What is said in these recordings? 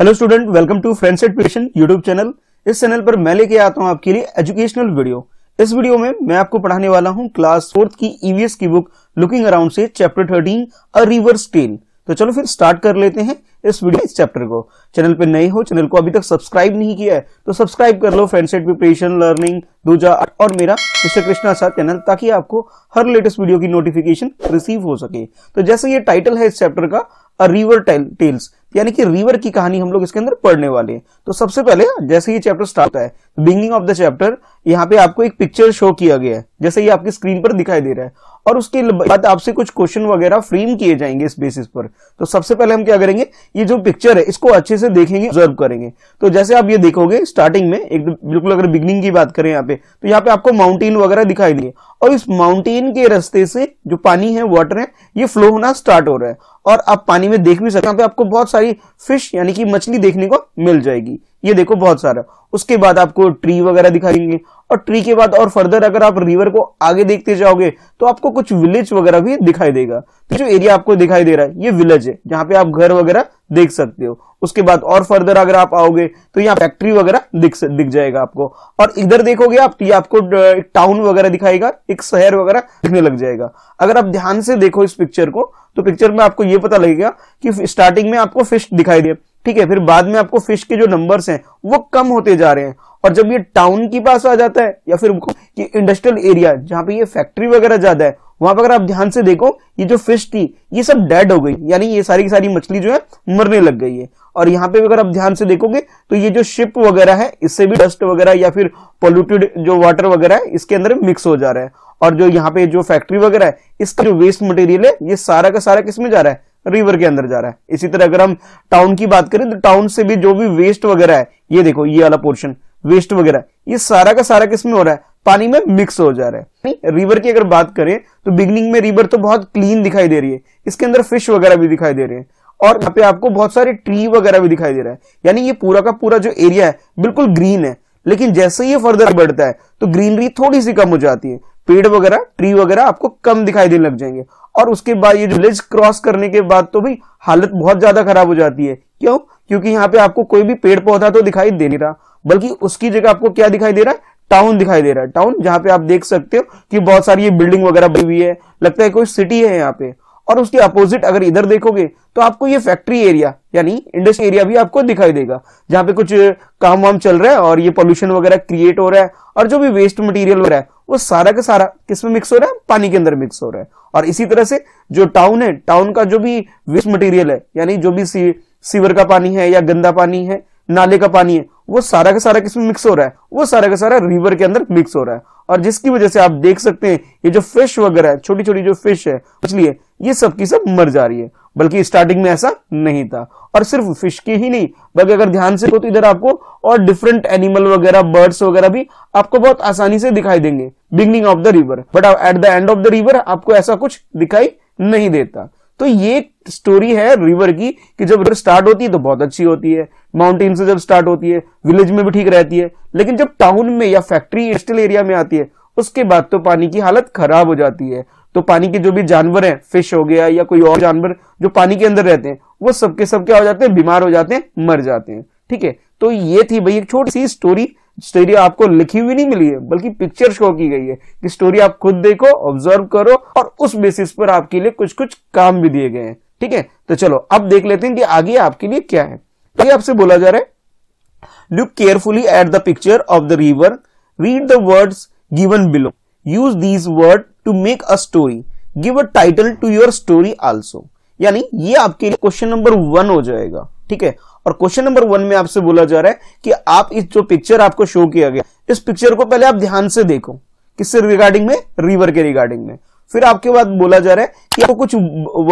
Hello student welcome to friends education YouTube channel इस channel पर मैं लेके आता हूं आपके लिए एजुकेशनल वीडियो इस वीडियो में मैं आपको पढ़ाने वाला हूं क्लास फोर्थ की ईवीएस e की बुक लुकिंग अराउंड से chapter thirteen a river's tale तो चलो फिर स्टार्ट कर लेते हैं इस वीडियो इस चैप्टर को चैनल पर नए हो चैनल को अभी तक सब्सक्राइब नहीं किया है तो सब्सक्राइब कर लो फ्रेंड्स एट प्रिपरेशन लर्निंग दूजा और मेरा मिस्टर कृष्णा साथ चैनल ताकि आपको हर लेटेस्ट वीडियो की नोटिफिकेशन रिसीव हो सके तो जैसे ये टाइटल है इस चैप्टर का अ रिवर टेल्स यानी कि रिवर की कहानी हम लोग इसके अंदर पढ़ने वाले हैं तो सबसे पहले जैसे ये चैप्टर स्टार्ट होता है बिगिनिंग ऑफ द चैप्टर यहाँ पे आपको एक पिक्चर शो किया गया है जैसे ये आपकी स्क्रीन पर दिखाई दे रहा है और उसके बाद आपसे कुछ क्वेश्चन वगैरह फ्रेम किए जाएंगे इस बेसिस पर तो सबसे पहले हम क्या करेंगे ये जो पिक्चर है इसको अच्छे से देखेंगे ऑब्जर्व करेंगे तो जैसे आप ये देखोगे स्टार्टिंग में एक बिल्कुल अगर बिगनिंग की बात करें यहाँ पे तो यहाँ पे आपको माउंटेन वगैरह दिखाई दिए और इस माउंटेन के रस्ते से जो पानी है वाटर है ये फ्लो होना स्टार्ट हो रहा है और आप पानी में देख भी सकते यहाँ पे आपको बहुत सारी फिश यानी कि मछली देखने को मिल जाएगी ये देखो बहुत सारा उसके बाद आपको ट्री वगैरह दिखाएंगे और ट्री के बाद और फर्दर अगर आप रिवर को आगे देखते जाओगे तो आपको कुछ विलेज वगैरह भी दिखाई देगा तो जो एरिया आपको दिखाई दे रहा है ये विलेज है जहां पे आप घर वगैरह देख सकते हो उसके बाद और फर्दर अगर आप आओगे तो यहाँ फैक्ट्री वगैरह दिख दिख जाएगा आपको और इधर देखोगे आप ये आपको एक टाउन वगैरह दिखाएगा एक शहर वगैरह दिखने लग जाएगा अगर आप ध्यान से देखो इस पिक्चर को तो पिक्चर में आपको ये पता लगेगा कि स्टार्टिंग में आपको फिश दिखाई दे ठीक है फिर बाद में आपको फिश के जो नंबर्स हैं वो कम होते जा रहे हैं और जब ये टाउन के पास आ जाता है या फिर ये इंडस्ट्रियल एरिया जहां पे ये फैक्ट्री वगैरह ज्यादा है वहां पर अगर आप ध्यान से देखो ये जो फिश थी ये सब डेड हो गई यानी ये सारी की सारी मछली जो है मरने लग गई है और यहाँ पे अगर आप ध्यान से देखोगे तो ये जो शिप वगैरह है इससे भी डस्ट वगैरह या फिर पोल्यूटेड जो वाटर वगैरह है इसके अंदर मिक्स हो जा रहा है और जो यहाँ पे जो फैक्ट्री वगैरह है इसका जो वेस्ट मटेरियल है ये सारा का सारा किसमें जा रहा है रिवर के अंदर जा रहा है इसी तरह अगर हम टाउन की बात करें तो टाउन से भी जो भी वेस्ट वगैरह है ये देखो ये वाला पोर्शन वेस्ट वगैरह ये सारा का सारा किसमें हो रहा है पानी में मिक्स हो जा रहा है रिवर हम्म। की अगर बात करें तो बिगनिंग में रिवर तो बहुत क्लीन दिखाई दे रही है इसके अंदर फिश वगैरह भी दिखाई दे रहे हैं और यहाँ पे आपको बहुत सारे ट्री वगैरह भी दिखाई दे रहा है यानी ये पूरा का पूरा जो एरिया है बिल्कुल ग्रीन है लेकिन जैसे ये फर्दर बढ़ता है तो ग्रीनरी थोड़ी सी कम हो जाती है पेड़ वगैरह ट्री वगैरह आपको कम दिखाई देने लग जाएंगे और उसके बाद ये विलेज क्रॉस करने के बाद तो भाई हालत बहुत ज्यादा खराब हो जाती है क्यों क्योंकि यहाँ पे आपको कोई भी पेड़ पौधा तो दिखाई दे नहीं रहा बल्कि उसकी जगह आपको क्या दिखाई दे रहा है टाउन दिखाई दे रहा है टाउन जहां पे आप देख सकते हो कि बहुत सारी ये बिल्डिंग वगैरह बनी हुई है लगता है कोई सिटी है यहाँ पे और उसके अपोजिट अगर इधर देखोगे तो आपको ये फैक्ट्री एरिया यानी इंडस्ट्री एरिया भी आपको दिखाई देगा जहां पे कुछ काम वाम चल रहा है और ये पोल्यूशन वगैरह क्रिएट हो रहा है और जो भी वेस्ट मटेरियल वगैरह है वो सारा का सारा किसमें मिक्स हो रहा है पानी के अंदर मिक्स हो रहा है और इसी तरह से जो टाउन है टाउन का जो भी वेस्ट मटीरियल है यानी जो भी सीवर का पानी है या गंदा पानी है नाले का पानी है वो सारा का सारा किसमें मिक्स हो रहा है वो सारा का सारा रिवर के अंदर मिक्स हो रहा है और जिसकी वजह से आप देख सकते हैं ये जो फिश वगैरह है छोटी छोटी जो फिश है मछली ये सब की सब मर जा रही है बल्कि स्टार्टिंग में ऐसा नहीं था और सिर्फ फिश की ही नहीं बल्कि अगर ध्यान से हो तो इधर आपको और डिफरेंट एनिमल वगैरह बर्ड्स वगैरह भी आपको बहुत आसानी से दिखाई देंगे beginning of the river but at the end of the river आपको ऐसा कुछ दिखाई नहीं देता तो ये स्टोरी है रिवर की कि जब रिवर स्टार्ट होती है तो बहुत अच्छी होती है माउंटेन से जब स्टार्ट होती है विलेज में भी ठीक रहती है लेकिन जब टाउन में या फैक्ट्री इंडस्ट्रियल एरिया में आती है उसके बाद तो पानी की हालत खराब हो जाती है तो पानी के जो भी जानवर हैं फिश हो गया या कोई और जानवर जो पानी के अंदर रहते हैं वो सबके सब क्या हो जाते हैं बीमार हो जाते हैं मर जाते हैं ठीक है तो ये थी भाई एक छोटी सी स्टोरी स्टोरी आपको लिखी हुई नहीं मिली है बल्कि पिक्चर शो की गई है कि स्टोरी आप खुद देखो ऑब्जर्व करो और उस बेसिस पर आपके लिए कुछ कुछ काम भी दिए गए हैं ठीक है तो चलो अब देख लेते हैं कि आगे आपके लिए क्या है तो ये आपसे बोला जा रहा है look carefully at the picture of the river read the words given below use these word to make a story give a title to your story also यानी ये आपके लिए क्वेश्चन नंबर वन हो जाएगा ठीक है और क्वेश्चन नंबर वन में आपसे बोला जा रहा है कि आप इस जो पिक्चर आपको शो किया गया इस पिक्चर को पहले आप ध्यान से देखो किससे रिगार्डिंग में रिवर के रिगार्डिंग में फिर आपके बाद बोला जा रहा है कि आपको कुछ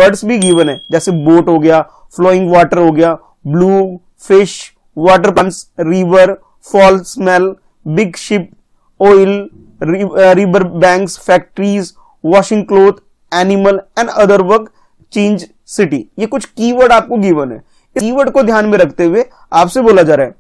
वर्ड्स भी गिवन है जैसे बोट हो गया फ्लोइंग वाटर हो गया ब्लू फिश वाटर पंस river foul smell big ship oil river bank factories washing cloth animal and other work change city ये कुछ कीवर्ड आपको गिवन है कीवर्ड को ध्यान में रखते हुए आपसे बोला जा रहा है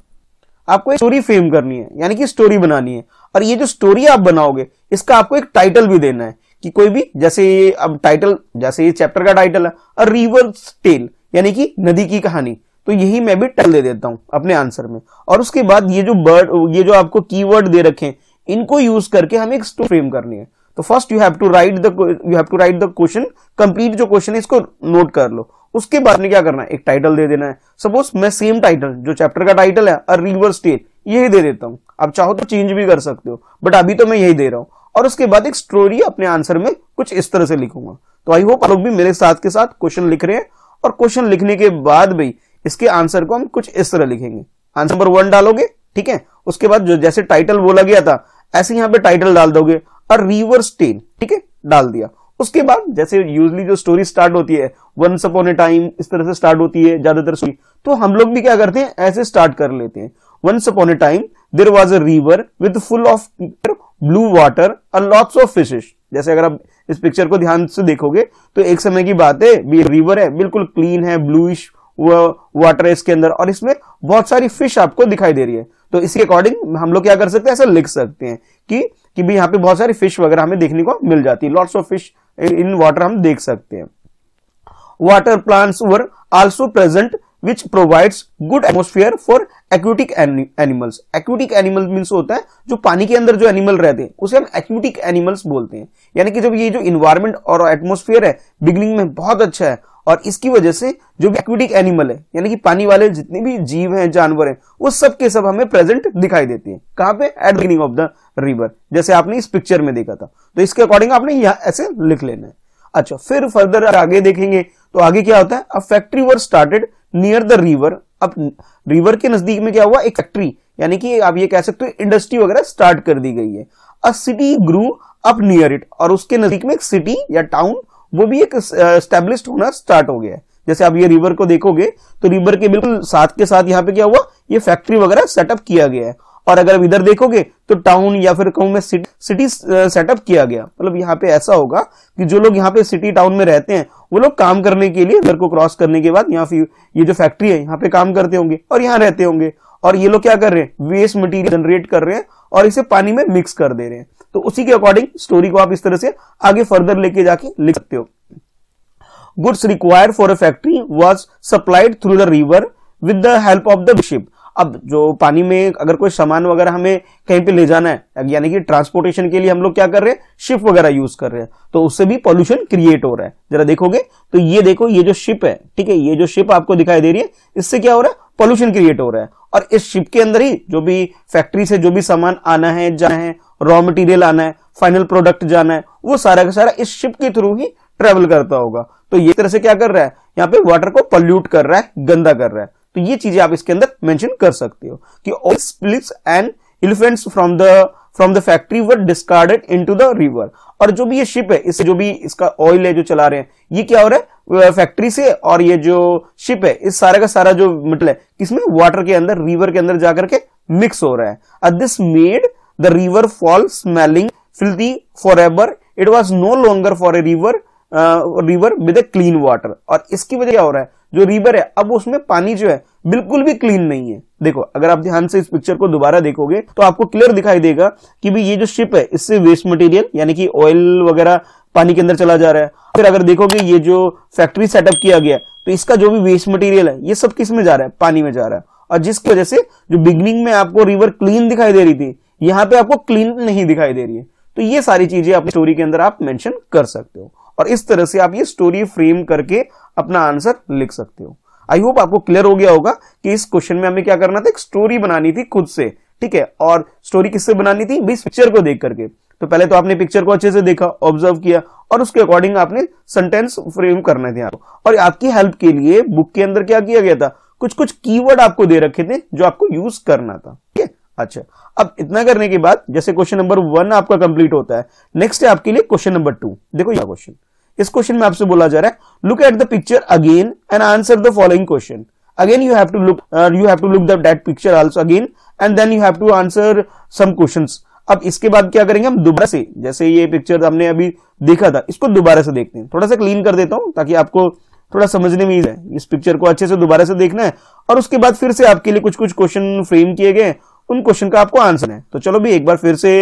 आपको एक स्टोरी फ्रेम करनी है यानी कि स्टोरी बनानी है और ये जो स्टोरी आप बनाओगे इसका आपको एक टाइटल भी देना है कि कोई भी जैसे ये अब टाइटल जैसे ये चैप्टर का टाइटल है अ रिवर्स टेल यानी कि नदी की कहानी तो यही मैं भी टाइटल दे देता हूं अपने आंसर में और उसके बाद ये जो बर्ड ये जो आपको कीवर्ड दे रखे इनको यूज करके हमें एक स्टोरी फ्रेम करनी है तो first you have to write the you have to write the question complete जो क्वेश्चन है इसको नोट कर लो उसके बाद में क्या करना है एक टाइटल दे देना है सपोज मैं सेम टाइटल जो चैप्टर का टाइटल है अ रिवर स्टेट यही दे देता हूं आप चाहो तो चेंज भी कर सकते हो बट अभी तो मैं यही दे रहा हूं और उसके बाद एक स्टोरी अपने आंसर में कुछ इस तरह से लिखूंगा तो आई होप लोग भी मेरे साथ के साथ क्वेश्चन लिख रहे हैं और क्वेश्चन लिखने के बाद भी इसके आंसर को हम कुछ इस तरह लिखेंगे आंसर नंबर वन डालोगे ठीक है उसके बाद जो जैसे टाइटल बोला गया था ऐसे यहां पे टाइटल डाल दोगे और रिवर्स टेन ठीक है डाल दिया उसके बाद जैसे यूजली जो स्टोरी स्टार्ट होती है वन अपॉन ए टाइम इस तरह से स्टार्ट होती है ज्यादातर स्टोरी तो हम लोग भी क्या करते हैं ऐसे स्टार्ट कर लेते हैं once upon a time there was a river with full of blue water and lots of fishes जैसे अगर आप इस पिक्चर को ध्यान से देखोगे तो एक समय की बात है भी रिवर है बिल्कुल क्लीन है ब्लूइश वाटर है इसके अंदर और इसमें बहुत सारी फिश आपको दिखाई दे रही है तो इसके अकॉर्डिंग हम लोग क्या कर सकते हैं ऐसा लिख सकते हैं कि कि भी यहाँ पे बहुत सारी फिश वगैरह हमें देखने को मिल जाती है lots of fish in water हम देख सकते हैं water plants were also present which provides good atmosphere for aquatic animals aquatic animal means होता है जो पानी के अंदर जो एनिमल रहते हैं उसे हम एक्विटिक एनिमल्स बोलते हैं यानी कि जब ये जो इन्वायरमेंट और एटमोस्फियर है बिगनिंग में बहुत अच्छा है और इसकी वजह से जो भी एक्विटिक एनिमल है यानी कि पानी वाले जितने भी जीव हैं जानवर हैं वो सब के सब हमें प्रेजेंट दिखाई देते हैं कहां पे at beginning of the river जैसे आपने इस पिक्चर में देखा था तो इसके अकॉर्डिंग आपने यहां ऐसे लिख लेना है अच्छा फिर फर्दर आगे देखेंगे तो आगे क्या होता है अब factory were started near the river अब रिवर के नजदीक में क्या हुआ एक फैक्ट्री यानी कि आप ये कह सकते हो इंडस्ट्री वगैरह स्टार्ट कर दी गई है a city grew up near it और उसके नजदीक में एक सिटी या टाउन वो भी एक स्टेब्लिश होना स्टार्ट हो गया है जैसे आप ये रिवर को देखोगे तो रिवर के बिल्कुल साथ के साथ यहाँ पे क्या हुआ ये फैक्ट्री वगैरह सेटअप किया गया है और अगर आप इधर देखोगे तो टाउन या फिर कहूँ मैं सिटी, सिटी सेटअप किया गया मतलब यहाँ पे ऐसा होगा कि जो लोग यहाँ पे सिटी टाउन में रहते हैं वो लोग काम करने के लिए घर को क्रॉस करने के बाद यहाँ ये जो फैक्ट्री है यहाँ पे काम करते होंगे और यहाँ रहते होंगे और ये लोग क्या कर रहे हैं वेस्ट मटीरियल जनरेट कर रहे हैं और इसे पानी में मिक्स कर दे रहे हैं तो उसी के अकॉर्डिंग स्टोरी को आप इस तरह से आगे फर्दर लेके जाके लिख सकते हो goods required for a factory was supplied through the river with the help of the ship अब जो पानी में अगर कोई सामान वगैरह हमें कहीं पे ले जाना है यानी कि ट्रांसपोर्टेशन के लिए हम लोग क्या कर रहे हैं शिप वगैरह यूज कर रहे हैं तो उससे भी पॉल्यूशन क्रिएट हो रहा है जरा देखोगे तो ये देखो ये जो शिप है ठीक है ये जो शिप आपको दिखाई दे रही है इससे क्या हो रहा है पॉल्यूशन क्रिएट हो रहा है और इस शिप के अंदर ही जो भी फैक्ट्री से जो भी सामान आना है जाना है रॉ मटेरियल आना है फाइनल प्रोडक्ट जाना है वो सारा का सारा इस शिप के थ्रू ही ट्रेवल करता होगा तो ये तरह से क्या कर रहा है यहाँ पे वाटर को पॉल्यूट कर रहा है गंदा कर रहा है तो ये चीजें आप इसके अंदर मेंशन कर सकते हो कि all spills and effluents from the from the factory were discarded into the river और जो भी ये शिप है इससे जो भी इसका ऑयल है जो चला रहे हैं ये क्या हो रहा है फैक्ट्री से और ये जो शिप है इस सारे का सारा जो मिटल है इसमें वाटर के अंदर रिवर के अंदर जाकर के मिक्स हो रहा है at this made the river fall smelling filthy for ever it was no longer for a river river with a clean water और इसकी वजह क्या हो रहा है जो रिवर है अब उसमें पानी जो है बिल्कुल भी क्लीन नहीं है देखो अगर आप ध्यान से इस पिक्चर को दोबारा देखोगे तो आपको क्लियर दिखाई देगा कि भी ये जो शिप है इससे वेस्ट मटेरियल यानी कि ऑयल वगैरह पानी के अंदर चला जा रहा है फिर अगर देखोगे ये जो फैक्ट्री सेटअप किया गया तो इसका जो भी वेस्ट मटेरियल है ये सब किस में जा रहा है पानी में जा रहा है और जिसकी वजह से जो बिगनिंग में आपको रिवर क्लीन दिखाई दे रही थी यहाँ पे आपको क्लीन नहीं दिखाई दे रही है तो ये सारी चीजें अपनी स्टोरी के अंदर आप मेंशन कर सकते हो और इस तरह से आप ये स्टोरी फ्रेम करके अपना आंसर लिख सकते हो आई होप आपको क्लियर हो गया होगा कि इस क्वेश्चन में हमें क्या करना था एक स्टोरी बनानी थी खुद से ठीक है और स्टोरी किससे बनानी थी इस पिक्चर को देख करके तो पहले तो आपने पिक्चर को अच्छे से देखा ऑब्जर्व किया और उसके अकॉर्डिंग आपने सेंटेंस फ्रेम करने थे आपको और आपकी हेल्प के लिए बुक के अंदर क्या किया गया था कुछ कुछ कीवर्ड आपको दे रखे थे जो आपको यूज करना था अच्छा अब इतना करने के बाद जैसे क्वेश्चन नंबर वन आपका कंप्लीट होता है नेक्स्ट है आपके लिए क्वेश्चन नंबर टू देखो यह क्वेश्चन इस क्वेश्चन में आपसे बोला जा रहा है look at the picture again and answer the following question again you have to look you have to look that picture also again and then you have to answer some question अब इसके बाद क्या करेंगे हम दोबारा से जैसे ये पिक्चर हमने अभी देखा था इसको दोबारा से देखते हैं थोड़ा सा क्लीन कर देता हूं ताकि आपको थोड़ा समझने में इस पिक्चर को अच्छे से दोबारा से देखना है और उसके बाद फिर से आपके लिए कुछ कुछ क्वेश्चन फ्रेम किए गए उन क्वेश्चन का आपको आंसर है तो चलो भी एक बार फिर से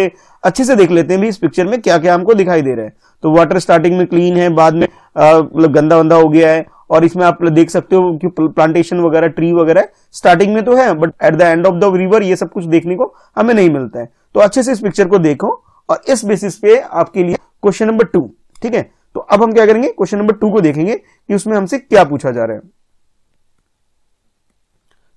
अच्छे से देख लेते हैं भी इस पिक्चर में क्या क्या हमको दिखाई दे रहा है तो वाटर स्टार्टिंग में क्लीन है बाद में मतलब गंदा वंदा हो गया है और इसमें आप देख सकते हो कि प्लांटेशन वगैरह ट्री वगैरह स्टार्टिंग में तो है but at the end of the river ये सब कुछ देखने को हमें नहीं मिलता है तो अच्छे से इस पिक्चर को देखो और इस बेसिस पे आपके लिए क्वेश्चन नंबर टू ठीक है तो अब हम क्या करेंगे क्वेश्चन नंबर टू को देखेंगे कि उसमें हमसे क्या पूछा जा रहा है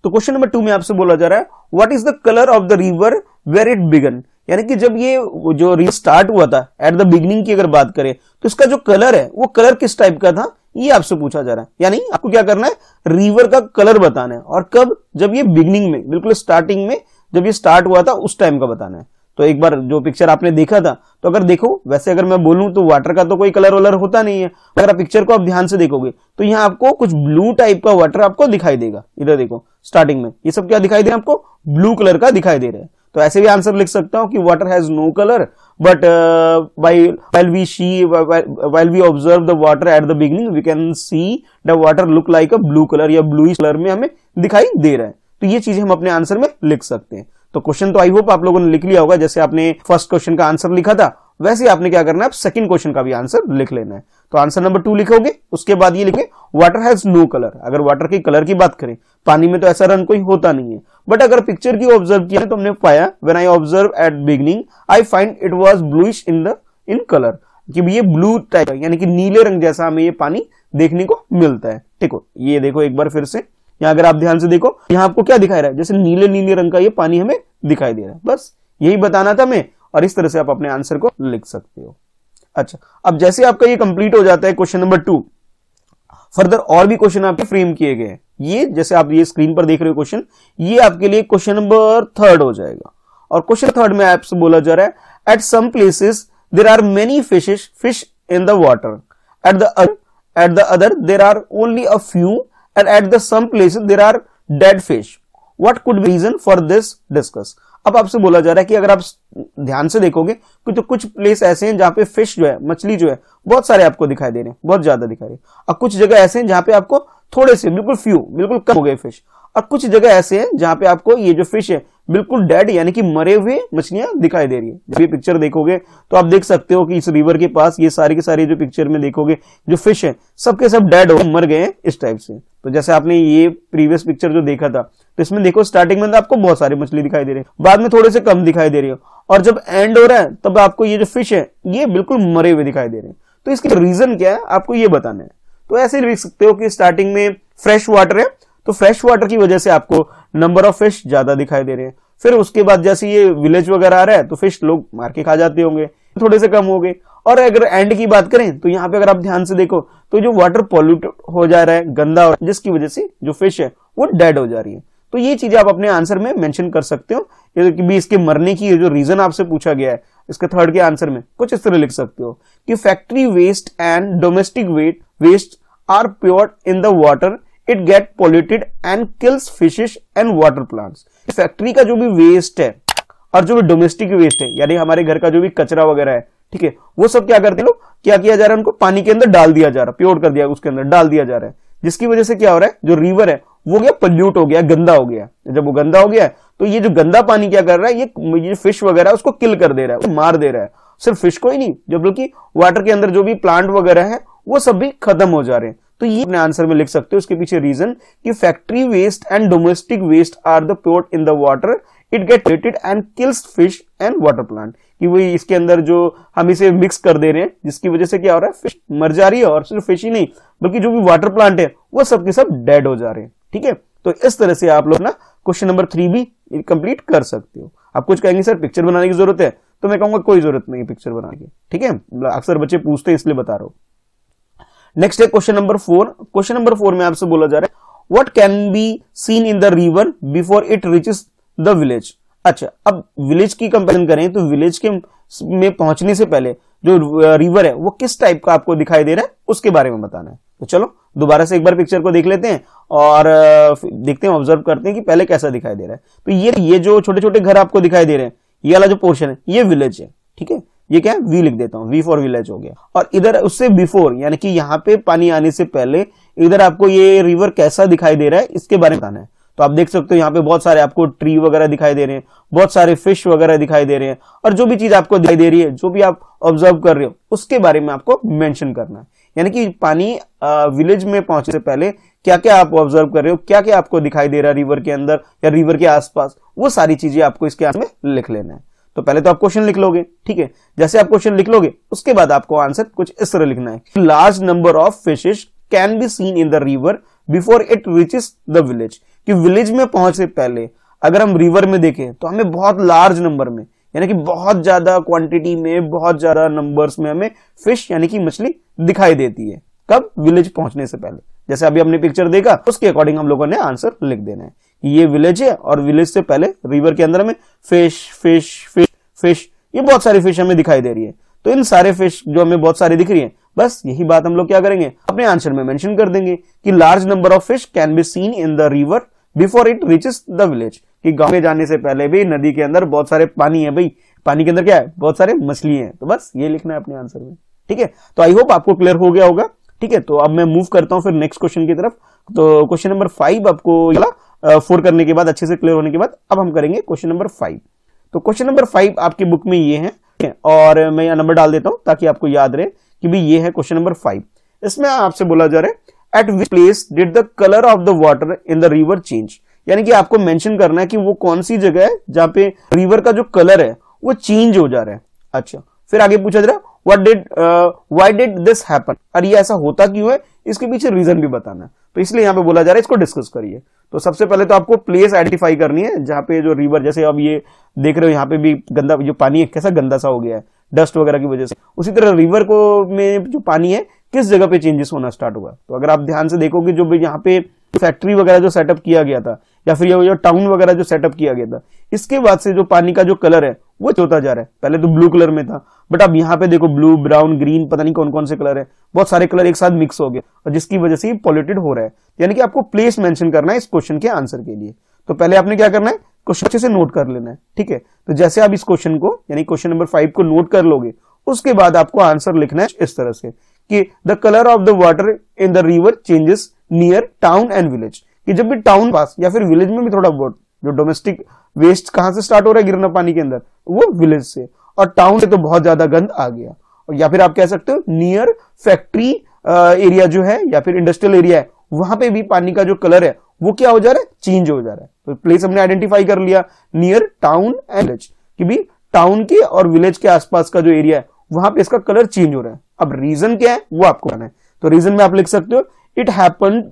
तो क्वेश्चन नंबर टू में आपसे बोला जा रहा है what is the colour of the river where it began यानी कि जब ये जो रिवर स्टार्ट हुआ था एट द बिगनिंग की अगर बात करें तो इसका जो कलर है वो कलर किस टाइप का था ये आपसे पूछा जा रहा है यानी आपको क्या करना है रिवर का कलर बताना है और कब जब ये बिगनिंग में बिल्कुल स्टार्टिंग में जब ये स्टार्ट हुआ था उस टाइम का बताना है तो एक बार जो पिक्चर आपने देखा था तो अगर देखो वैसे अगर मैं बोलूं तो वाटर का तो कोई कलर वलर होता नहीं है अगर आप पिक्चर को आप ध्यान से देखोगे तो यहाँ आपको कुछ ब्लू टाइप का वाटर आपको दिखाई देगा इधर देखो स्टार्टिंग में ये सब क्या दिखाई दे रहा है आपको ब्लू कलर का दिखाई दे रहा है तो ऐसे भी आंसर लिख सकता हूं कि water has no colour but while we see while we observe the water at the beginning we can see the water look like a blue colour या ब्लू कलर में हमें दिखाई दे रहा है तो ये चीजें हम अपने आंसर में लिख सकते हैं तो क्वेश्चन तो आई होप आप लोगों ने लिख लिया होगा जैसे आपने फर्स्ट क्वेश्चन का आंसर लिखा था वैसे आपने क्या करना है आप सेकंड क्वेश्चन का भी आंसर लिख लेना है तो आंसर नंबर टू लिखोगे उसके बाद ये लिखे वाटर हैज नो कलर अगर वाटर के कलर की बात करें पानी में तो ऐसा रन कोई होता नहीं है बट अगर पिक्चर की ऑब्जर्व किया तो हमने पाया when I observe at beginning I find it was bluish in the in colour कि ये ब्लू टाइप है यानी कि नीले रंग जैसा हमें ये पानी देखने को मिलता है ठीक हो ये देखो एक बार फिर से यहाँ अगर आप ध्यान से देखो यहाँ आपको क्या दिखाई रहा है जैसे नीले नीले रंग का ये पानी हमें दिखाई दे रहा है बस यही बताना था हमें और इस तरह से आप अपने आंसर को लिख सकते हो अच्छा अब जैसे आपका ये कंप्लीट हो जाता है क्वेश्चन नंबर टू फर्दर और भी क्वेश्चन आपके फ्रेम किए गए हैं ये जैसे आप ये स्क्रीन पर देख रहे हो क्वेश्चन ये आपके लिए क्वेश्चन नंबर थर्ड हो जाएगा और क्वेश्चन थर्ड में आपसे बोला जा रहा है at some places there are many fishes fish in the water at the at the other there are only a few and at the some places there are dead fish what could reason for this discuss अब आपसे बोला जा रहा है कि अगर आप ध्यान से देखोगे कि तो कुछ प्लेस ऐसे हैं जहां पे फिश जो है मछली जो है बहुत सारे आपको दिखाई दे रहे हैं बहुत ज्यादा दिखाई दे रहे और कुछ जगह ऐसे हैं जहां पे आपको थोड़े से बिल्कुल फ्यू बिल्कुल कम हो गए फिश और कुछ जगह ऐसे हैं जहां पे आपको ये जो फिश है बिल्कुल डेड यानी कि मरे हुए मछलियां दिखाई दे रही है जब ये पिक्चर देखोगे तो आप देख सकते हो कि इस रिवर के पास ये सारी की सारी जो पिक्चर में देखोगे जो फिश है सबके सब डेड हो मर गए हैं इस टाइप से तो जैसे आपने ये प्रीवियस पिक्चर जो देखा था तो इसमें देखो स्टार्टिंग में तो आपको बहुत सारी मछली दिखाई दे रही है बाद में थोड़े से कम दिखाई दे रही हो और जब एंड हो रहा है तब आपको ये जो फिश है ये बिल्कुल मरे हुए दिखाई दे रहे हैं तो इसके रीजन क्या है आपको ये बताना है तो ऐसे देख सकते हो कि स्टार्टिंग में फ्रेश वाटर है तो फ्रेश वाटर की वजह से आपको नंबर ऑफ फिश ज्यादा दिखाई दे रहे हैं फिर उसके बाद जैसे ये विलेज वगैरह आ रहा है तो फिश लोग मार के खा जाते होंगे थोड़े से कम हो गए और अगर एंड की बात करें तो यहाँ पे अगर आप ध्यान से देखो तो जो वाटर पॉल्यूट हो जा रहा है गंदा और जिसकी वजह से जो फिश है वो डेड हो जा रही है तो ये चीजें आप अपने आंसर में मेंशन कर सकते हो भी इसके मरने की जो रीजन आपसे पूछा गया है इसके थर्ड के आंसर में कुछ इस तरह लिख सकते हो कि factory waste and domestic wet waste are poured in the water it get polluted and kills fishes and water plants factory का जो भी वेस्ट है और जो भी डोमेस्टिक वेस्ट है यानी हमारे घर का जो भी कचरा वगैरह है ठीक है वो सब क्या करते लोग क्या किया जा रहा है उनको पानी के अंदर डाल दिया जा रहा है प्योर कर दिया उसके अंदर डाल दिया जा रहा है जिसकी वजह से क्या हो रहा है जो रिवर है वो क्या पल्यूट हो गया गंदा हो गया जब वो गंदा हो गया तो ये जो गंदा पानी क्या कर रहा है ये ये फिश वगैरह उसको किल कर दे रहा है मार दे रहा है सिर्फ फिश को ही नहीं जब बल्कि वाटर के अंदर जो भी प्लांट वगैरह है वो सब भी खत्म हो जा रहे हैं तो ये अपने आंसर में लिख सकते हो उसके पीछे रीजन कि factory waste and domestic waste are the poured in the water it get treated and kills fish and water plant कि वही इसके अंदर जो हम इसे मिक्स कर दे रहे हैं जिसकी वजह से क्या हो रहा है फिश मर जा रही है और सिर्फ फिश ही नहीं बल्कि जो भी वाटर प्लांट है वो सबके सब डेड हो जा रहे हैं ठीक है तो इस तरह से आप लोग ना क्वेश्चन नंबर थ्री भी कंप्लीट कर सकते हो आप कुछ कहेंगे सर पिक्चर बनाने की जरूरत है तो मैं कहूंगा कोई जरूरत नहीं पिक्चर बनाने की ठीक है मतलब अक्सर बच्चे पूछते हैं इसलिए बता रहा हूं नेक्स्ट है question number four question number four में आपसे बोला जा रहा है what can be seen in the river before it reaches the village अच्छा अब विलेज की कंपेरिजन करें तो विलेज के में पहुंचने से पहले जो रिवर है वो किस टाइप का आपको दिखाई दे रहा है उसके बारे में बताना है तो चलो दोबारा से एक बार पिक्चर को देख लेते हैं और देखते हैं ऑब्जर्व करते हैं कि पहले कैसा दिखाई दे रहा है तो ये ये जो छोटे छोटे घर आपको दिखाई दे रहे हैं ये वाला जो पोर्शन है ये विलेज है ठीक है ये क्या वी लिख देता हूँ वी फॉर विलेज हो गया और इधर उससे बिफोर यानी कि यहाँ पे पानी आने से पहले इधर आपको ये रिवर कैसा दिखाई दे रहा है इसके बारे में बताना है तो आप देख सकते हो यहाँ पे बहुत सारे आपको ट्री वगैरह दिखाई दे रहे हैं बहुत सारे फिश वगैरह दिखाई दे रहे हैं और जो भी चीज आपको दिखाई दे रही है जो भी आप ऑब्जर्व कर रहे हो उसके बारे में आपको मेंशन करना है यानी कि पानी विलेज में पहुंचने से पहले क्या क्या आप ऑब्जर्व कर रहे हो क्या क्या आपको दिखाई दे रहा है रिवर के अंदर या रिवर के आसपास वो सारी चीजें आपको इसके में लिख लेना है तो पहले तो आप क्वेश्चन लिख लोगे ठीक है जैसे आप क्वेश्चन लिख लोगे उसके बाद आपको आंसर कुछ इस तरह लिखना है large number of fishes can be seen in the river before it reaches the village कि विलेज में पहुंचने पहले अगर हम रिवर में देखें तो हमें बहुत लार्ज नंबर में यानी कि बहुत ज्यादा क्वांटिटी में बहुत ज्यादा नंबर्स में हमें फिश यानी कि मछली दिखाई देती है कब विलेज पहुंचने से पहले जैसे अभी हमने पिक्चर देखा उसके अकॉर्डिंग हम लोगों ने आंसर लिख देना है ये विलेज है और विलेज से पहले रिवर के अंदर हमें फिश फिश फिश फिश ये बहुत सारी फिश हमें दिखाई दे रही है तो इन सारे फिश जो हमें बहुत सारी दिख रही है बस यही बात हम लोग क्या करेंगे अपने आंसर में मेंशन कर देंगे कि large number of fish can be seen in the river before it reaches the village कि गांव में जाने से पहले भी नदी के अंदर बहुत सारे पानी है भाई पानी के अंदर क्या है बहुत सारे मछली है तो बस ये लिखना है अपने आंसर में ठीक है तो आई होप आपको क्लियर हो गया होगा ठीक है तो अब मैं मूव करता हूं फिर नेक्स्ट क्वेश्चन की तरफ तो क्वेश्चन नंबर फाइव आपको फोर करने के बाद अच्छे से क्लियर होने के बाद अब हम करेंगे क्वेश्चन नंबर फाइव तो क्वेश्चन नंबर फाइव आपकी बुक में ये है और मैं यहाँ नंबर डाल देता हूँ ताकि आपको याद रहे कि भाई ये है क्वेश्चन नंबर फाइव इसमें आपसे बोला जा रहा है at which place did the colour of the water in the river change यानी कि आपको मेंशन करना है कि वो कौन सी जगह है जहां पे रिवर का जो कलर है वो चेंज हो जा रहा है अच्छा फिर आगे पूछा जा रहा है what did why did this happen और ये ऐसा होता क्यों है इसके पीछे रीजन भी बताना है तो इसलिए यहाँ पे बोला जा रहा है इसको डिस्कस करिए तो सबसे पहले तो आपको प्लेस आइडेंटिफाई करनी है जहां पे जो रिवर जैसे अब ये देख रहे हो यहाँ पे भी गंदा जो पानी है कैसा गंदा सा हो गया है डस्ट वगैरह की वजह से उसी तरह रिवर को में जो पानी है किस जगह पे चेंजेस होना स्टार्ट हुआ तो अगर आप ध्यान से देखोगे जो भी यहाँ पे फैक्ट्री वगैरह जो सेटअप किया गया था या फिर ये टाउन वगैरह जो सेटअप किया गया था इसके बाद से जो पानी का जो कलर है वो चौथा जा रहा है पहले तो ब्लू कलर में था बट अब यहाँ पे देखो ब्लू ब्राउन ग्रीन पता नहीं कौन कौन से कलर है बहुत सारे कलर एक साथ मिक्स हो गए और जिसकी वजह से पॉल्यूटेड हो रहा है यानी कि आपको प्लेस मेंशन करना है इस क्वेश्चन के आंसर के लिए तो पहले आपने क्या करना है क्वेश्चन अच्छे से नोट कर लेना है ठीक है तो जैसे आप इस क्वेश्चन को यानी क्वेश्चन नंबर फाइव को नोट कर लोगे उसके बाद आपको आंसर लिखना है इस तरह से कि the colour of the water in the river changes near town and village कि जब भी टाउन पास या फिर विलेज में भी थोड़ा जो डोमेस्टिक वेस्ट कहां से स्टार्ट हो रहा है गिरना पानी के अंदर वो विलेज से और टाउन से तो बहुत ज्यादा गंद आ गया और या फिर आप कह सकते हो नियर फैक्ट्री एरिया जो है या फिर इंडस्ट्रियल एरिया है वहां पे भी पानी का जो कलर है वो क्या हो जा रहा है चेंज हो जा रहा है तो प्लेस हमने आइडेंटिफाई कर लिया नियर टाउन एंड विलेज कि भी टाउन के और विलेज के आसपास का जो एरिया है वहां पे इसका कलर चेंज हो रहा है अब रीजन क्या है वो आपको बताना है तो रीजन में आप लिख सकते हो it happen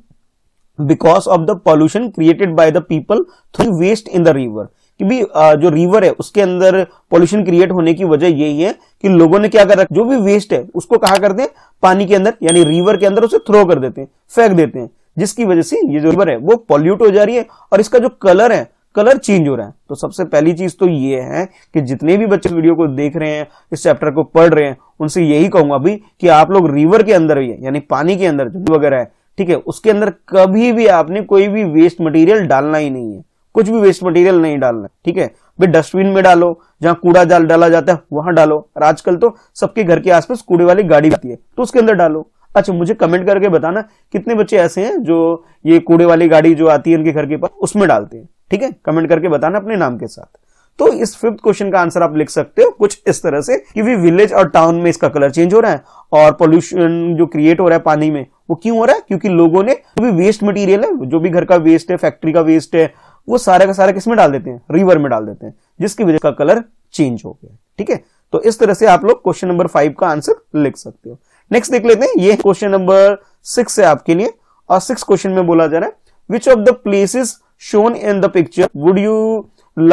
because of the pollution created by the people through waste in the river कि भी जो रिवर है उसके अंदर पॉल्यूशन क्रिएट होने की वजह यही है कि लोगों ने क्या कर रखा जो भी वेस्ट है उसको कहा करते हैं पानी के अंदर यानी रिवर के अंदर उसे थ्रो कर देते हैं फेंक देते हैं जिसकी वजह से ये जो रिवर है वो पॉल्यूट हो जा रही है और इसका जो कलर है कलर चेंज हो रहा है तो सबसे पहली चीज तो ये है कि जितने भी बच्चे वीडियो को देख रहे हैं इस चैप्टर को पढ़ रहे हैं उनसे यही कहूंगा अभी कि आप लोग रिवर के अंदर भी यानी पानी के अंदर वगैरह है ठीक है उसके अंदर कभी भी आपने कोई भी वेस्ट मटेरियल डालना ही नहीं है कुछ भी वेस्ट मटेरियल नहीं डालना ठीक है भाई डस्टबिन में डालो जहां कूड़ा जाल डाला जाता है वहां डालो और आजकल तो सबके घर के आसपास कूड़े वाली गाड़ी आती है तो उसके अंदर डालो अच्छा मुझे कमेंट करके बताना कितने बच्चे ऐसे हैं जो ये कूड़े वाली गाड़ी जो आती है उनके घर के पास उसमें डालते हैं ठीक है कमेंट करके बताना अपने नाम के साथ तो इस फिफ्थ क्वेश्चन का आंसर आप लिख सकते हो कुछ इस तरह से कि विलेज और टाउन में इसका कलर चेंज हो रहा है और पोल्यूशन जो क्रिएट हो रहा है पानी में वो क्यों हो रहा है क्योंकि लोगों ने जो भी वेस्ट मटेरियल है जो भी घर का वेस्ट है फैक्ट्री का वेस्ट है वो सारे का सारा किसमें डाल देते हैं रिवर में डाल देते हैं जिसकी वजह का कलर चेंज हो गया ठीक है तो इस तरह से आप लोग क्वेश्चन नंबर फाइव का आंसर लिख सकते हो नेक्स्ट देख लेते हैं ये क्वेश्चन नंबर सिक्स है आपके लिए और सिक्स क्वेश्चन में बोला जा रहा है which of the places shown in the picture would you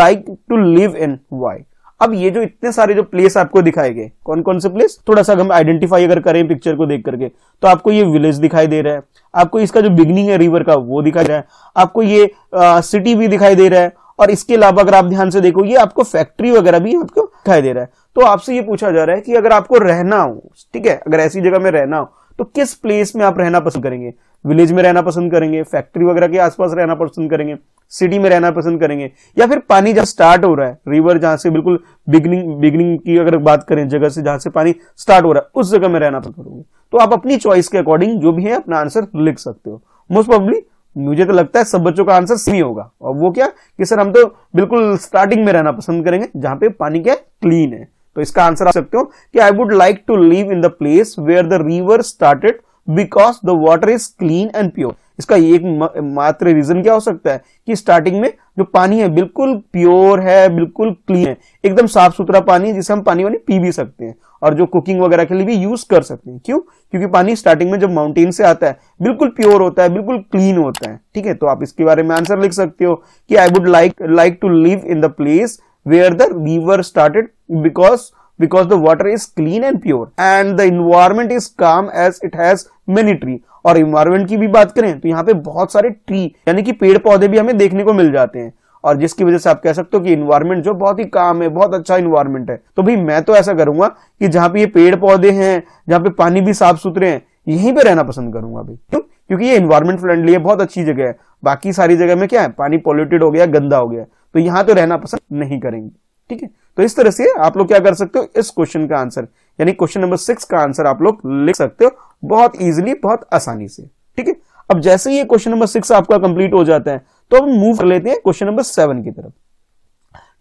like to live in why अब ये जो इतने सारे जो प्लेस आपको दिखाए गए कौन कौन से प्लेस थोड़ा सा हम आइडेंटिफाई अगर करें पिक्चर को देख करके तो आपको ये विलेज दिखाई दे रहा है आपको इसका जो बिगनिंग है रिवर का वो दिखाई दे रहा है आपको ये आ, सिटी भी दिखाई दे रहा है और इसके अलावा अगर आप ध्यान से देखो ये आपको फैक्ट्री वगैरह भी आपको दिखाई दे रहा है तो आपसे ये पूछा जा रहा है कि अगर आपको रहना हो ठीक है अगर ऐसी जगह में रहना हो तो किस प्लेस में आप रहना पसंद करेंगे विलेज में रहना पसंद करेंगे फैक्ट्री वगैरह के आसपास रहना पसंद करेंगे सिटी में रहना पसंद करेंगे या फिर पानी जहां स्टार्ट हो रहा है रिवर जहां से बिल्कुल बिगनिंग बिगनिंग की अगर बात करें जगह से जहां से पानी स्टार्ट हो रहा है उस जगह में रहना पसंद करोगे तो आप अपनी चॉइस के अकॉर्डिंग जो भी है अपना आंसर लिख सकते हो मोस्ट प्रॉब्ली मुझे तो लगता है सब बच्चों का आंसर सही होगा और वो क्या कि सर हम तो बिल्कुल स्टार्टिंग में रहना पसंद करेंगे जहां पे पानी क्या क्लीन है तो इसका आंसर आ सकते हो कि I would like to live in the place where the river started because the water is clean and pure इसका एक मात्र रीजन क्या हो सकता है कि स्टार्टिंग में जो पानी है बिल्कुल प्योर है बिल्कुल क्लीन है एकदम साफ सुथरा पानी है जिसे हम पानी वानी पी भी सकते हैं और जो कुकिंग वगैरह के लिए भी यूज कर सकते हैं क्यों क्योंकि पानी स्टार्टिंग में जब माउंटेन से आता है बिल्कुल प्योर होता है बिल्कुल क्लीन होता है ठीक है तो आप इसके बारे में आंसर लिख सकते हो कि I would like like to live in the place where the river started because because the water is clean and pure and the environment is calm as it has many tree और environment की भी बात करें तो यहाँ पे बहुत सारे ट्री यानी कि पेड़ पौधे भी हमें देखने को मिल जाते हैं और जिसकी वजह से आप कह सकते हो कि इन्वायरमेंट जो बहुत ही काम है बहुत अच्छा इन्वायरमेंट है तो भाई मैं तो ऐसा करूंगा कि जहां पे ये पेड़ पौधे हैं जहाँ पे पानी भी साफ सुथरे हैं यहीं पे रहना पसंद करूंगा भाई क्यों क्योंकि ये इन्वायरमेंट फ्रेंडली है बहुत अच्छी जगह है बाकी सारी जगह में क्या है पानी पॉल्यूटेड हो गया गंदा हो गया तो यहां तो रहना पसंद नहीं करेंगे ठीक है तो इस तरह से आप लोग क्या कर सकते हो इस क्वेश्चन का आंसर यानी क्वेश्चन नंबर सिक्स का आंसर आप लोग लिख सकते हो बहुत इजिली बहुत आसानी से ठीक है अब जैसे ही क्वेश्चन नंबर सिक्स आपका कंप्लीट हो जाता है तो अब मूव कर लेते हैं क्वेश्चन नंबर सेवन की तरफ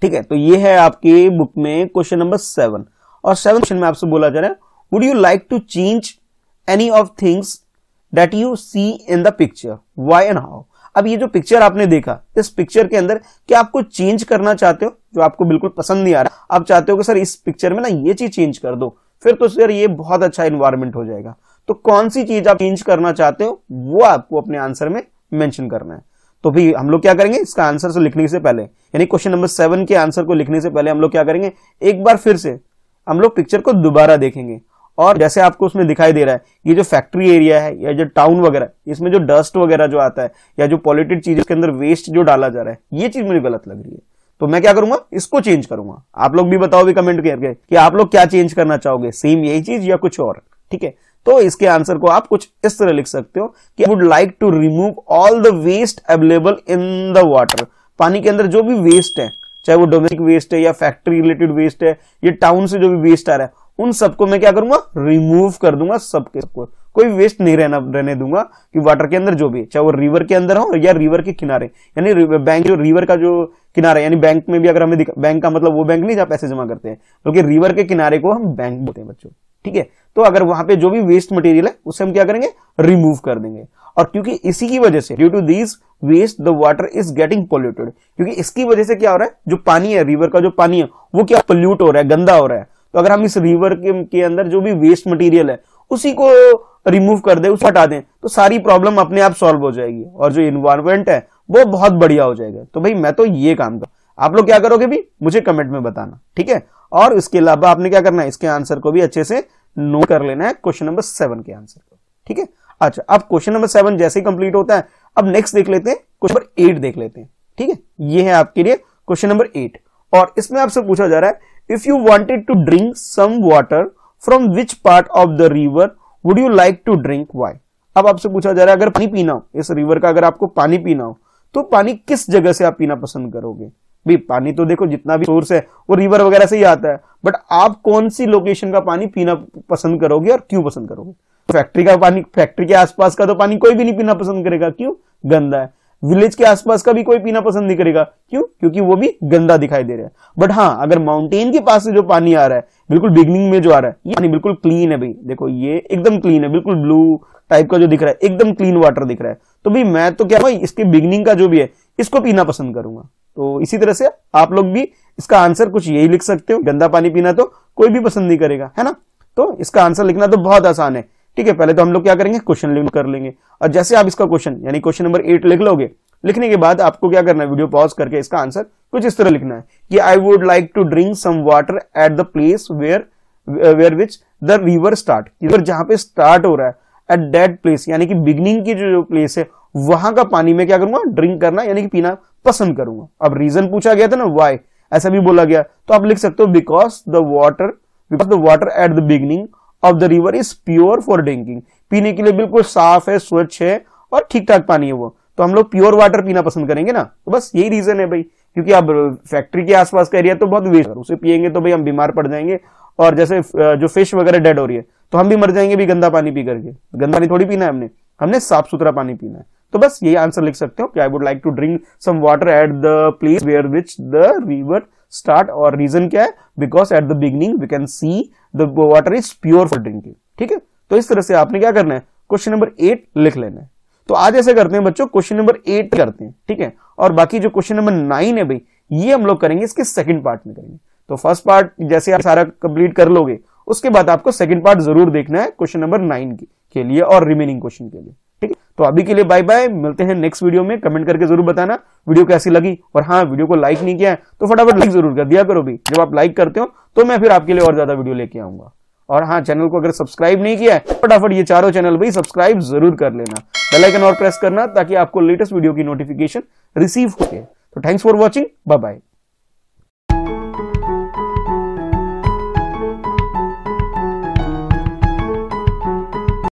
ठीक है तो ये है आपके बुक में क्वेश्चन नंबर सेवन और सेवन क्वेश्चन में आपसे बोला जा रहा है would you like to change any of things that you see in the picture why and how अब ये जो पिक्चर आपने देखा इस पिक्चर के अंदर क्या आपको चेंज करना चाहते हो जो आपको बिल्कुल पसंद नहीं आ रहा आप चाहते हो कि सर इस पिक्चर में ना ये चीज चेंज कर दो फिर तो सर ये बहुत अच्छा इन्वायरमेंट हो जाएगा तो कौन सी चीज आप चेंज करना चाहते हो वो आपको अपने आंसर में मेंशन करना है तो भी हम लोग क्या करेंगे इसका आंसर से लिखने से पहले यानी क्वेश्चन नंबर सेवन के आंसर को लिखने से पहले हम लोग क्या करेंगे एक बार फिर से हम लोग पिक्चर को दोबारा देखेंगे और जैसे आपको उसमें दिखाई दे रहा है ये जो फैक्ट्री एरिया है या जो टाउन वगैरह इसमें जो डस्ट वगैरह जो आता है या जो पॉलिटेड चीज के अंदर वेस्ट जो डाला जा रहा है ये चीज मुझे गलत लग रही है तो मैं क्या करूंगा इसको चेंज करूंगा आप लोग भी बताओ भी कमेंट करके कि आप लोग क्या चेंज करना चाहोगे सेम यही चीज या कुछ और ठीक है तो इसके आंसर को आप कुछ इस तरह लिख सकते हो कि would like to remove all the waste available in the water पानी के अंदर जो भी वेस्ट है चाहे वो डोमेस्टिक वेस्ट है या फैक्ट्री रिलेटेड वेस्ट है या टाउन से जो भी वेस्ट आ रहा है उन सबको मैं क्या करूंगा रिमूव कर दूंगा सबके सबको कोई वेस्ट नहीं रहना रहने दूंगा कि वाटर के अंदर जो भी चाहे वो रिवर के अंदर हो या रिवर के किनारे यानी बैंक जो रिवर का जो किनारा यानी बैंक में भी अगर हमें बैंक का मतलब वो बैंक नहीं जहां पैसे जमा करते हैं बल्कि तो रिवर के किनारे को हम बैंक बोलते हैं बच्चों ठीक है तो अगर वहां पे जो भी वेस्ट मटेरियल है उसे हम क्या करेंगे रिमूव कर देंगे और क्योंकि इसी की वजह से due to this waste the water is getting polluted क्योंकि इसकी वजह से क्या हो रहा है जो पानी है रिवर का जो पानी है वो क्या पोल्यूट हो रहा है गंदा हो रहा है तो अगर हम इस रिवर के, के अंदर जो भी वेस्ट मटेरियल है उसी को रिमूव कर दें उसे हटा दें तो सारी प्रॉब्लम अपने आप सॉल्व हो जाएगी और जो इन्वायरमेंट है वो बहुत बढ़िया हो जाएगा तो भाई मैं तो ये काम कर आप लोग क्या करोगे भी मुझे कमेंट में बताना ठीक है और इसके अलावा आपने क्या करना है इसके आंसर को भी अच्छे से नोट कर लेना है क्वेश्चन नंबर सेवन के आंसर को ठीक है अच्छा अब क्वेश्चन नंबर सेवन जैसे ही कंप्लीट होता है अब नेक्स्ट देख लेते हैं क्वेश्चन नंबर एट देख लेते हैं ठीक है ये है आपके लिए क्वेश्चन नंबर एट और इसमें आपसे पूछा जा रहा है if you wanted to drink some water from which part of the river would you like to drink why अब आपसे पूछा जा रहा है अगर पानी पीना हो इस रिवर का अगर आपको पानी पीना हो तो पानी किस जगह से आप पीना पसंद करोगे भाई पानी तो देखो जितना भी सोर्स है वो रिवर वगैरह से ही आता है बट आप कौन सी लोकेशन का पानी पीना पसंद करोगे और क्यों पसंद करोगे फैक्ट्री का पानी फैक्ट्री के आसपास का तो पानी कोई भी नहीं पीना पसंद करेगा क्यों गंदा है विलेज के आसपास का भी कोई पीना पसंद नहीं करेगा क्यों क्योंकि वो भी गंदा दिखाई दे रहा है बट हाँ अगर माउंटेन के पास से जो पानी आ रहा है बिल्कुल बिगनिंग में जो आ रहा है ये पानी बिल्कुल क्लीन है भाई देखो ये एकदम क्लीन है बिल्कुल ब्लू टाइप का जो दिख रहा है एकदम क्लीन वाटर दिख रहा है तो भाई मैं तो क्या भाई इसके बिगनिंग का जो भी है इसको पीना पसंद करूंगा तो इसी तरह से आप लोग भी इसका आंसर कुछ यही लिख सकते हो गंदा पानी पीना तो कोई भी पसंद नहीं करेगा है ना तो इसका आंसर लिखना तो बहुत आसान है ठीक है पहले तो हम लोग क्या करेंगे क्वेश्चन लिंक कर लेंगे और जैसे आप इसका क्वेश्चन यानी क्वेश्चन नंबर एट लिख लोगे लिखने के बाद आपको क्या करना है वीडियो पॉज करके इसका आंसर कुछ इस तरह लिखना है कि I would like to drink some water at the place where where which the river start river जहां पे स्टार्ट हो रहा है एट डेट प्लेस यानी कि बिगनिंग की जो, जो प्लेस है वहां का पानी में क्या करूंगा ड्रिंक करना यानी कि पीना पसंद करूंगा अब रीजन पूछा गया था ना वाई ऐसा भी बोला गया तो आप लिख सकते हो because the water because the water at the beginning of the river is pure for drinking पीने के लिए बिल्कुल साफ है स्वच्छ है और ठीक ठाक पानी है वो तो हम लोग प्योर वाटर पीना पसंद करेंगे ना तो बस यही रीजन है भाई क्योंकि अब फैक्ट्री के आसपास का एरिया तो बहुत वेस्ट है उसे पियेंगे तो भाई हम बीमार पड़ जाएंगे और जैसे जो फिश वगैरह डेड हो रही है तो हम भी मर जाएंगे भी गंदा पानी पी करके गंदा पानी थोड़ी पीना है हमने हमने साफ सुथरा पानी पीना है तो बस यही आंसर लिख सकते हो कि I would like to drink some water at the place where which the river start और रीजन क्या है because at the beginning we can see the water is pure for drinking ठीक है तो इस तरह से आपने क्या करना है क्वेश्चन नंबर एट लिख लेना है तो आज ऐसे करते हैं बच्चों क्वेश्चन नंबर एट करते हैं ठीक है और बाकी जो क्वेश्चन नंबर नाइन है भाई ये हम लोग करेंगे इसके सेकंड पार्ट में करेंगे तो फर्स्ट पार्ट जैसे आप सारा कंप्लीट कर लोगे उसके बाद आपको सेकंड पार्ट जरूर देखना है क्वेश्चन नंबर नाइन के लिए और रिमेनिंग क्वेश्चन के लिए तो अभी के लिए बाय बाय मिलते हैं नेक्स्ट वीडियो में कमेंट करके जरूर बताना वीडियो कैसी लगी और हाँ वीडियो को लाइक नहीं किया है तो फटाफट लाइक जरूर कर दिया करो भी जब आप लाइक करते हो तो मैं फिर आपके लिए और ज्यादा वीडियो लेके आऊंगा और हाँ चैनल को अगर सब्सक्राइब नहीं किया है तो फटाफट ये चारों चैनल भी सब्सक्राइब जरूर कर लेना बेल आइकन और प्रेस करना ताकि आपको लेटेस्ट वीडियो की नोटिफिकेशन रिसीव हो तो thanks for watching bye bye